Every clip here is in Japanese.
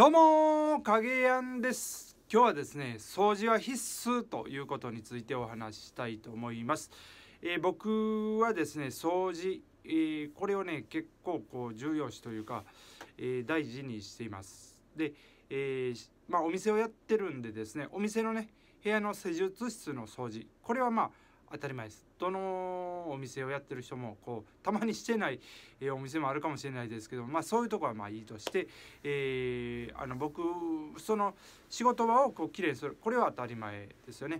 どうも影やんです今日はですね掃除は必須ということについてお話ししたいと思います、えー、僕はですね掃除、えー、これをね結構こう重要視というか、えー、大事にしていますで、えまあ、お店をやってるんでですねお店のね部屋の施術室の掃除これはまあ当たり前ですどのお店をやってる人もこうたまにしてない、えー、お店もあるかもしれないですけど、まあ、そういうとこはまあいいとして、えー、あの僕その仕事場をこうきれいにするこれは当たり前ですよね。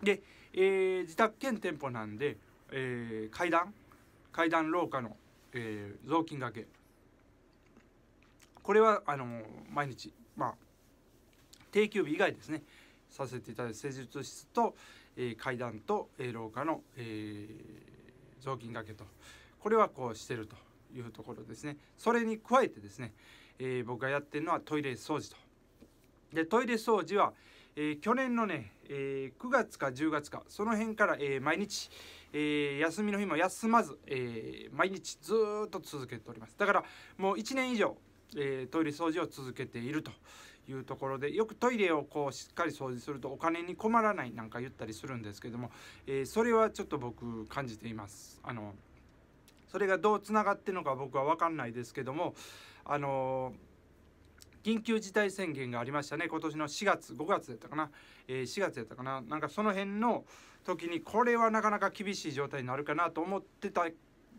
で、えー、自宅兼店舗なんで、えー、階段階段廊下の、えー、雑巾がけこれはあの毎日まあ定休日以外ですねさせていただいた施術室と、えー、階段と、えー、廊下の、えー、雑巾がけとこれはこうしてるというところですねそれに加えてですね、えー、僕がやってるのはトイレ掃除とでトイレ掃除は、えー、去年のね、えー、9月か10月かその辺から、えー、毎日、えー、休みの日も休まず、えー、毎日ずっと続けておりますだからもう1年以上、えー、トイレ掃除を続けているというところでよくトイレをこうしっかり掃除するとお金に困らないなんか言ったりするんですけども、えー、それはちょっと僕感じています。あのそれがどうつながってるのか僕は分かんないですけどもあの緊急事態宣言がありましたね今年の4月5月やったかな、えー、4月やったかななんかその辺の時にこれはなかなか厳しい状態になるかなと思ってた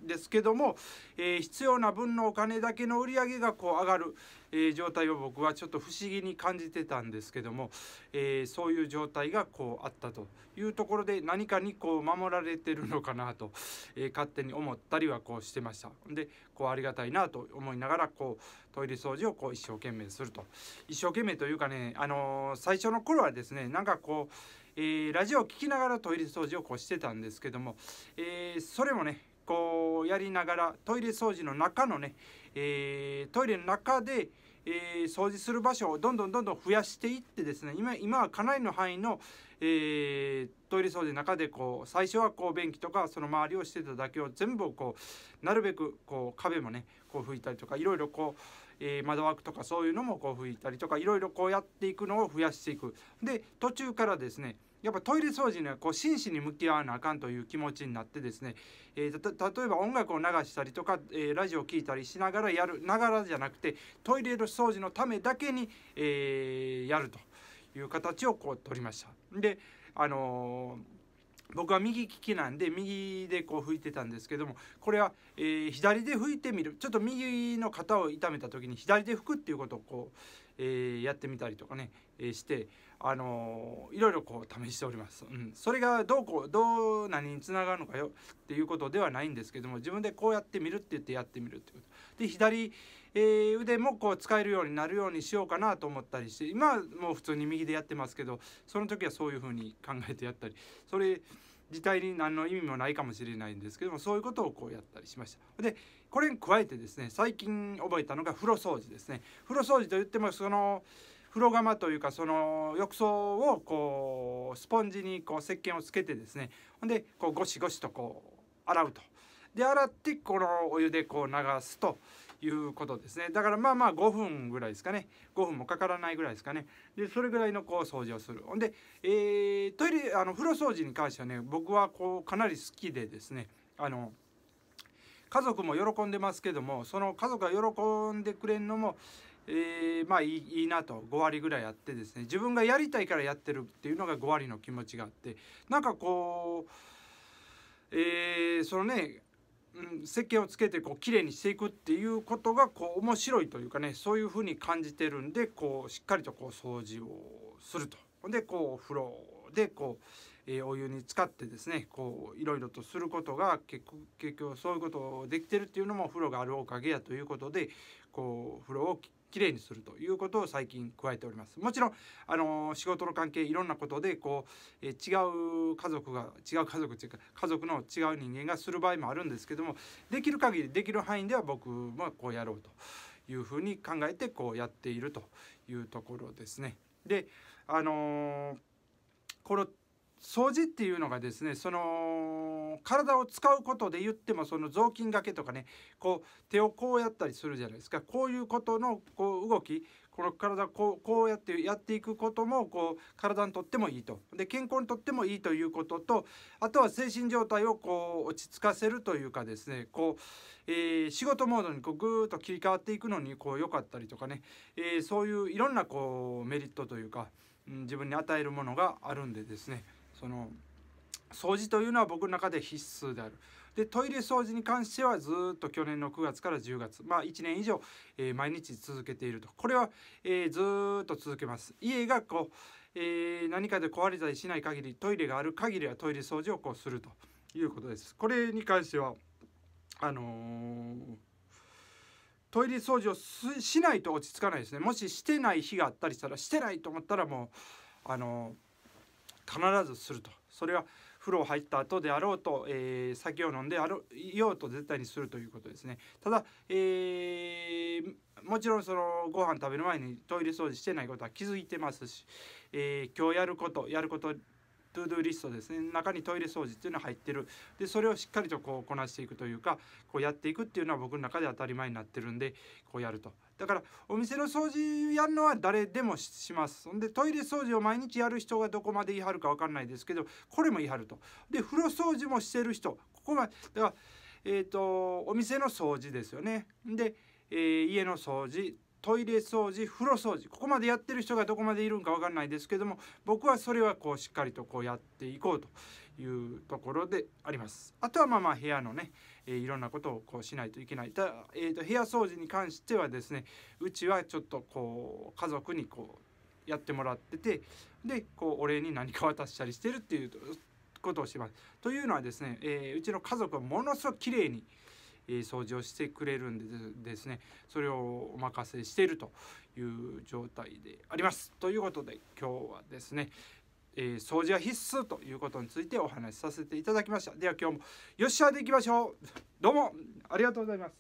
ですけども、えー、必要な分のお金だけの売り上げがこう上がる、えー、状態を僕はちょっと不思議に感じてたんですけども、えー、そういう状態がこうあったというところで何かにこう守られてるのかなと、え勝手に思ったりはこうしてましたでこうありがたいなと思いながらこうトイレ掃除をこう一生懸命すると一生懸命というかね、あの最初の頃はですねなんかこうえー、ラジオを聴きながらトイレ掃除をこうしてたんですけども、えー、それもねこうやりながらトイレ掃除の中のね、えー、トイレの中で、えー、掃除する場所をどんどんどんどん増やしていってですね今今はかなりの範囲の、えー、トイレ掃除の中でこう最初はこう便器とかその周りをしてただけを全部こうなるべくこう壁もねこう拭いたりとかいろいろこう、えー、窓枠とかそういうのもこう拭いたりとかいろいろこうやっていくのを増やしていく。で途中からですねやっぱトイレ掃除にはこう真摯に向き合わなあかんという気持ちになってですね、えー、例えば音楽を流したりとか、えー、ラジオを聴いたりしながらやるながらじゃなくてトイレ掃除のためだけに、えー、やるという形をこう取りました。であの僕は右利きなんで右でこう拭いてたんですけどもこれは、えー、左で拭いてみるちょっと右の肩を痛めた時に左で拭くっていうことをこう、えー、やってみたりとかね、えー、してあのいろいろこう試しております、うん、それがどうこうどう何につながるのかよっていうことではないんですけども自分でこうやってみるって言ってやってみるってことで左、えー、腕もこう使えるようになるようにしようかなと思ったりして今はもう普通に右でやってますけどその時はそういうふうに考えてやったりそれ自体に何の意味もないかもしれないんですけどもそういうことをこうやったりしましたでこれに加えてですね最近覚えたのが風呂掃除ですね風呂掃除といってもその風呂釜というかその浴槽をこうスポンジにこう石鹸をつけてですねほんでこうゴシゴシとこう洗うと。で洗ってこのお湯でこう流すということですねだからまあまあ5分ぐらいですかね5分もかからないぐらいですかねでそれぐらいのこう掃除をするほんで、えー、トイレあの風呂掃除に関してはね僕はこうかなり好きでですねあの家族も喜んでますけどもその家族が喜んでくれるのも、えー、まあいいいいなと5割ぐらいやってですね自分がやりたいからやってるっていうのが5割の気持ちがあってなんかこう、えー、そのね石鹸をつけてこう綺麗にしていくっていうことがこう面白いというかねそういうふうに感じてるんでこうしっかりとこう掃除をすると。でこうお風呂でこう、えー、お湯に浸かってですねこういろいろとすることが結局結局そういうことをできてるっていうのもお風呂があるおかげやということでこう風呂をきれいにするということを最近加えておりますもちろんあの仕事の関係いろんなことでこう、え違う家族が違う家族というか家族の違う人間がする場合もあるんですけどもできる限りできる範囲では僕もこうやろうというふうに考えてこうやっているというところですね。であのーこの掃除っていうのがですねその体を使うことで言ってもその雑巾がけとかねこう手をこうやったりするじゃないですかこういうことのこう動きこの体こうこうやってやっていくこともこう体にとってもいいとで健康にとってもいいということとあとは精神状態をこう落ち着かせるというかですねこう、えー、仕事モードにこうぐーっと切り替わっていくのにこう良かったりとかね、えー、そういういろんなこうメリットというか、うん、自分に与えるものがあるんでですねその掃除というのは僕の中で必須であるでトイレ掃除に関してはずっと去年の9月から10月まあ1年以上、えー、毎日続けているとこれは、えー、ずっと続けます家がこう、えー、何かで壊れたりしない限りトイレがある限りはトイレ掃除をこうするということですこれに関してはあのー、トイレ掃除をしないと落ち着かないですねもししてない日があったりしたらしてないと思ったらもうあのー必ずするとそれは風呂入った後であろうと、えー、酒を飲んであろうようと絶対にするということですねただ、えー、もちろんそのご飯食べる前にトイレ掃除してないことは気づいてますし、えー、今日やることやることトゥードゥリストですね中にトイレ掃除っていうのは入ってるでそれをしっかりとこうこなしていくというかこうやっていくっていうのは僕の中で当たり前になってるんでこうやるとだからお店の掃除やるのは誰でもしますほんでトイレ掃除を毎日やる人がどこまで言い張るか分かんないですけどこれも言い張るとで風呂掃除もしてる人ここまでだからえっ、ー、とお店の掃除ですよねで、えー、家の掃除トイレ掃除風呂掃除ここまでやってる人がどこまでいるんか分かんないですけども僕はそれはこうしっかりとこうやっていこうというところであります。あとはまあまあ部屋のね、えー、いろんなことをこうしないといけないた、えーと、部屋掃除に関してはですねうちはちょっとこう家族にこうやってもらっててでこうお礼に何か渡したりしてるっていうことをします。というのはですね、えー、うちの家族はものすごく綺麗に掃除をしてくれるんでですねそれをお任せしているという状態であります。ということで今日はですねえー、掃除は必須ということについてお話しさせていただきました。では今日もよっしゃでいきましょう。どうもありがとうございます。